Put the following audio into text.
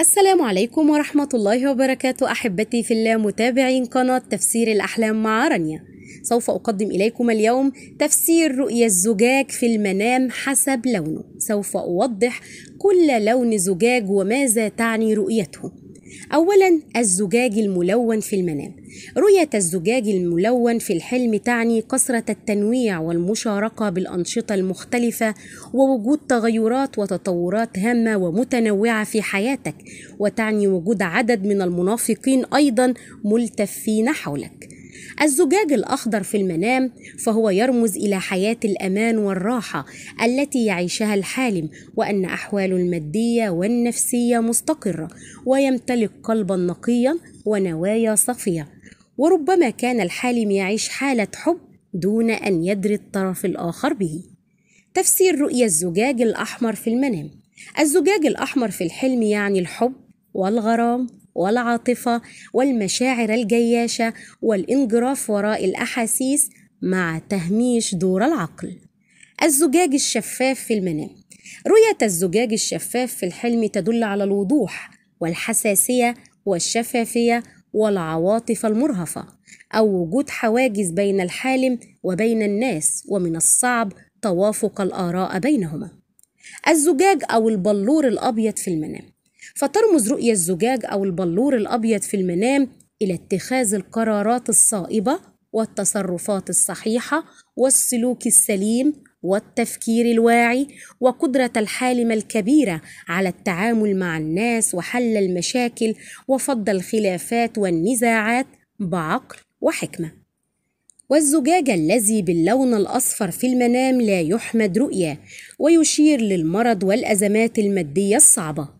السلام عليكم ورحمة الله وبركاته أحبتي في الله متابعين قناة تفسير الأحلام مع رانيا سوف أقدم إليكم اليوم تفسير رؤية الزجاج في المنام حسب لونه سوف أوضح كل لون زجاج وماذا تعني رؤيته أولا الزجاج الملون في المنام رؤية الزجاج الملون في الحلم تعني كثرة التنويع والمشاركة بالأنشطة المختلفة ووجود تغيرات وتطورات هامة ومتنوعة في حياتك وتعني وجود عدد من المنافقين أيضا ملتفين حولك الزجاج الأخضر في المنام فهو يرمز إلى حياة الأمان والراحة التي يعيشها الحالم وأن أحواله المادية والنفسية مستقرة ويمتلك قلبا نقيا ونوايا صافية وربما كان الحالم يعيش حالة حب دون أن يدري الطرف الآخر به تفسير رؤية الزجاج الأحمر في المنام الزجاج الأحمر في الحلم يعني الحب والغرام والعاطفة والمشاعر الجياشة والانجراف وراء الأحاسيس مع تهميش دور العقل الزجاج الشفاف في المنام رؤية الزجاج الشفاف في الحلم تدل على الوضوح والحساسية والشفافية والعواطف المرهفة أو وجود حواجز بين الحالم وبين الناس ومن الصعب توافق الآراء بينهما الزجاج أو البلور الأبيض في المنام فترمز رؤية الزجاج أو البلور الأبيض في المنام إلى اتخاذ القرارات الصائبة والتصرفات الصحيحة والسلوك السليم والتفكير الواعي وقدرة الحالمة الكبيرة على التعامل مع الناس وحل المشاكل وفض الخلافات والنزاعات بعقل وحكمة. والزجاج الذي باللون الأصفر في المنام لا يحمد رؤية ويشير للمرض والأزمات المادية الصعبة.